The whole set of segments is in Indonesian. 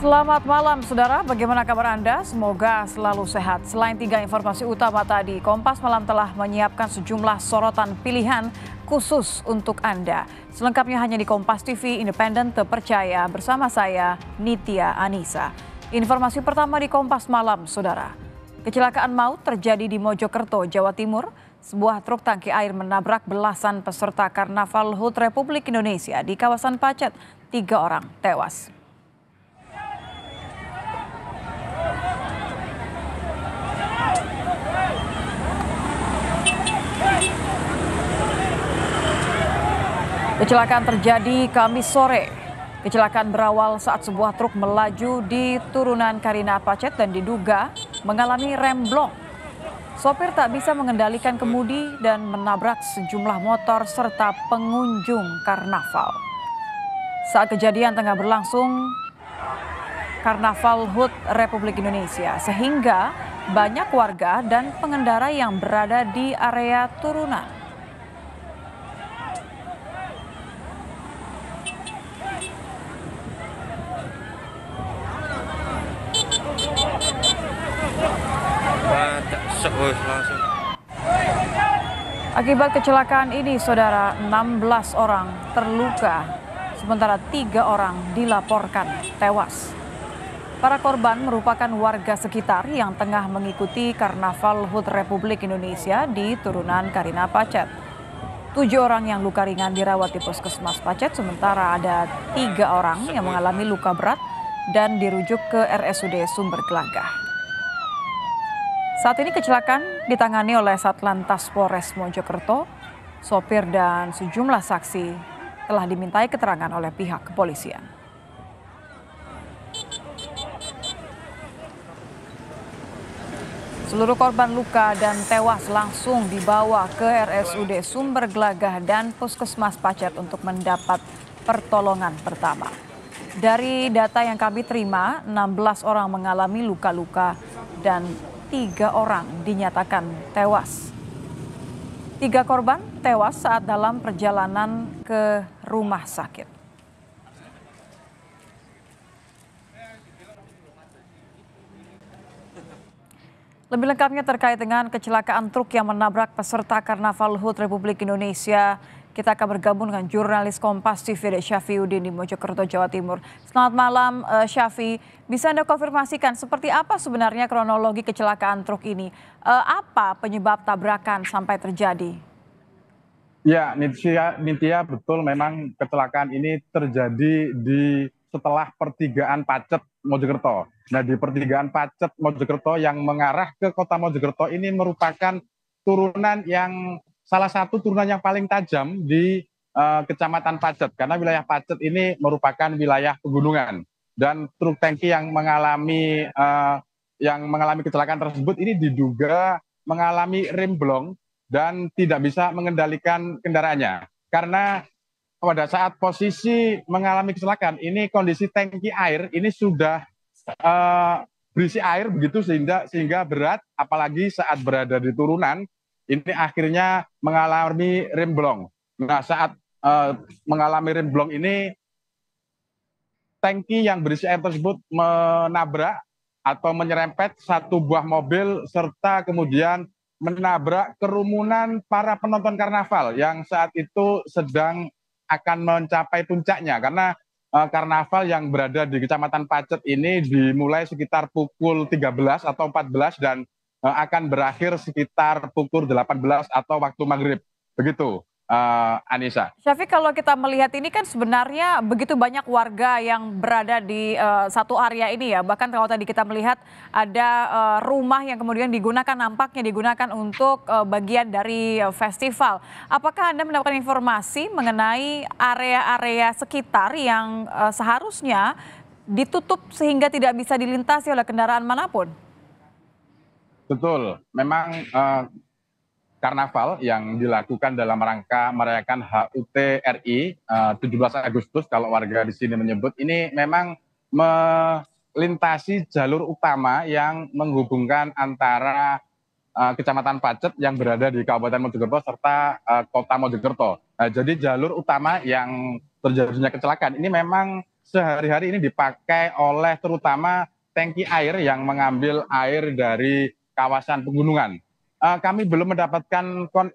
Selamat malam saudara, bagaimana kabar Anda? Semoga selalu sehat. Selain tiga informasi utama tadi, Kompas Malam telah menyiapkan sejumlah sorotan pilihan khusus untuk Anda. Selengkapnya hanya di Kompas TV Independen Terpercaya bersama saya Nitya Anissa. Informasi pertama di Kompas Malam, Saudara. Kecelakaan maut terjadi di Mojokerto, Jawa Timur. Sebuah truk tangki air menabrak belasan peserta Karnaval HUT Republik Indonesia di kawasan Pacet. Tiga orang tewas. Kecelakaan terjadi Kamis sore. Kecelakaan berawal saat sebuah truk melaju di turunan Karina Pacet dan diduga mengalami rem blong. Sopir tak bisa mengendalikan kemudi dan menabrak sejumlah motor serta pengunjung karnaval. Saat kejadian tengah berlangsung, Karnaval HUT Republik Indonesia, sehingga banyak warga dan pengendara yang berada di area turunan. langsung. Akibat kecelakaan ini, saudara, 16 orang terluka, sementara tiga orang dilaporkan tewas. Para korban merupakan warga sekitar yang tengah mengikuti Karnaval Hut Republik Indonesia di turunan Karina Pacet. Tujuh orang yang luka ringan dirawat di puskesmas Pacet, sementara ada tiga orang yang mengalami luka berat dan dirujuk ke RSUD Sumber Kelangka. Saat ini kecelakaan ditangani oleh Satlantas Polres Mojokerto. Sopir dan sejumlah saksi telah dimintai keterangan oleh pihak kepolisian. Seluruh korban luka dan tewas langsung dibawa ke RSUD Sumber Gelagah dan Puskesmas Pacet untuk mendapat pertolongan pertama. Dari data yang kami terima, 16 orang mengalami luka-luka dan tiga orang dinyatakan tewas. Tiga korban tewas saat dalam perjalanan ke rumah sakit. Lebih lengkapnya terkait dengan kecelakaan truk yang menabrak peserta Karnaval HUT Republik Indonesia kita akan bergabung dengan jurnalis Kompas TV ada Syafi di Mojokerto, Jawa Timur. Selamat malam eh, Syafi. Bisa Anda konfirmasikan seperti apa sebenarnya kronologi kecelakaan truk ini? Eh, apa penyebab tabrakan sampai terjadi? Ya, Nitya, Nitya betul memang kecelakaan ini terjadi di setelah pertigaan Pacet Mojokerto. Nah, di pertigaan Pacet Mojokerto yang mengarah ke Kota Mojokerto ini merupakan turunan yang salah satu turunan yang paling tajam di uh, Kecamatan Pacet karena wilayah Pacet ini merupakan wilayah pegunungan dan truk tangki yang mengalami uh, yang mengalami kecelakaan tersebut ini diduga mengalami rem blong dan tidak bisa mengendalikan kendaraannya karena pada saat posisi mengalami kecelakaan ini kondisi tangki air ini sudah uh, berisi air begitu sehingga sehingga berat apalagi saat berada di turunan ini akhirnya mengalami remblong. Nah, saat uh, mengalami remblong ini tangki yang berisi air tersebut menabrak atau menyerempet satu buah mobil serta kemudian menabrak kerumunan para penonton karnaval yang saat itu sedang akan mencapai puncaknya karena uh, karnaval yang berada di Kecamatan Pacet ini dimulai sekitar pukul 13 atau 14 dan Eh, akan berakhir sekitar pukul 18 atau waktu maghrib. Begitu. Uh, Anissa. Syafiq, kalau kita melihat ini kan sebenarnya begitu banyak warga yang berada di uh, satu area ini ya. Bahkan kalau tadi kita melihat ada uh, rumah yang kemudian digunakan nampaknya digunakan untuk uh, bagian dari uh, festival. Apakah Anda mendapatkan informasi mengenai area-area sekitar yang uh, seharusnya ditutup sehingga tidak bisa dilintasi oleh kendaraan manapun? Betul, memang uh, karnaval yang dilakukan dalam rangka merayakan HUT RI eh, uh, 17 Agustus kalau warga di sini menyebut ini memang melintasi jalur utama yang menghubungkan antara eh, Kecamatan Pacet yang berada di Kabupaten Mojokerto serta uh, Kota Mojokerto. Nah, jadi jalur utama yang terjadinya kecelakaan ini memang sehari-hari ini dipakai oleh terutama tangki air yang mengambil air dari kawasan pegunungan. Uh, kami belum mendapatkan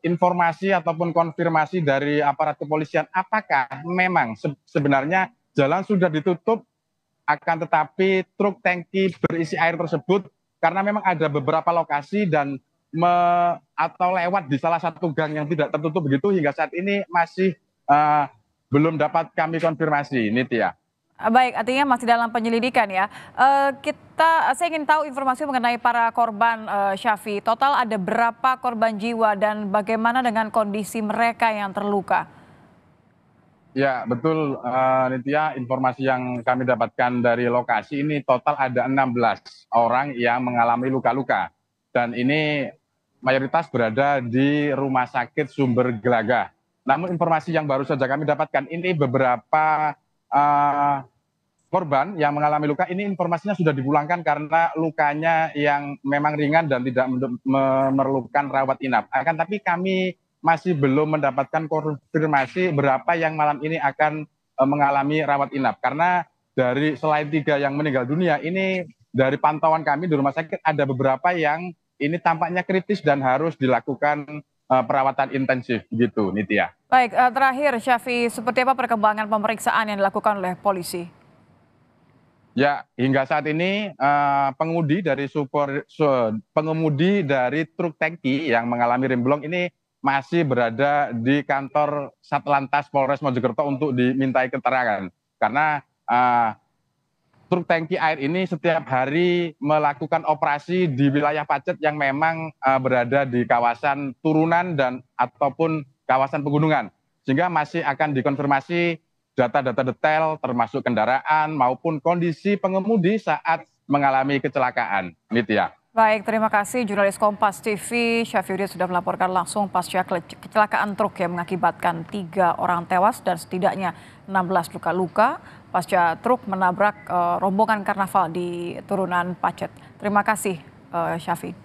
informasi ataupun konfirmasi dari aparat kepolisian apakah memang se sebenarnya jalan sudah ditutup akan tetapi truk tangki berisi air tersebut karena memang ada beberapa lokasi dan me, atau lewat di salah satu gang yang tidak tertutup begitu hingga saat ini masih uh, belum dapat kami konfirmasi Nitya. Ah, baik, artinya masih dalam penyelidikan ya. Uh, kita, saya ingin tahu informasi mengenai para korban uh, Syafi. Total ada berapa korban jiwa dan bagaimana dengan kondisi mereka yang terluka? Ya, betul uh, Nitya. Informasi yang kami dapatkan dari lokasi ini total ada 16 orang yang mengalami luka-luka. Dan ini mayoritas berada di Rumah Sakit Sumber Gelaga. Namun informasi yang baru saja kami dapatkan ini beberapa uh, korban yang mengalami luka ini informasinya sudah dipulangkan karena lukanya yang memang ringan dan tidak memerlukan rawat inap. Akan tapi kami masih belum mendapatkan konfirmasi berapa yang malam ini akan uh, mengalami rawat inap karena dari selain tiga yang meninggal dunia ini dari pantauan kami di rumah sakit ada beberapa yang ini tampaknya kritis dan harus dilakukan Eh, perawatan intensif gitu Nitya. Baik, eh, terakhir Syafi, seperti apa perkembangan pemeriksaan yang dilakukan oleh polisi? Ya, hingga saat ini eh, pengemudi dari super pengemudi dari truk tangki yang mengalami remblong ini masih berada di kantor Satlantas Polres Mojokerto untuk dimintai keterangan karena truk tangki air ini setiap hari melakukan operasi di wilayah Pacet yang memang uh, berada di kawasan turunan dan ataupun kawasan pegunungan. Sehingga masih akan dikonfirmasi data-data detail termasuk kendaraan maupun kondisi pengemudi saat mengalami kecelakaan. Nitya. Baik, terima kasih jurnalis Kompas TV Syafiudin sudah melaporkan langsung pasca kecelakaan truk yang mengakibatkan tiga orang tewas dan setidaknya 16 luka-luka pasca truk menabrak uh, rombongan karnaval di turunan Pacet. Terima kasih uh, eh, Syafiq.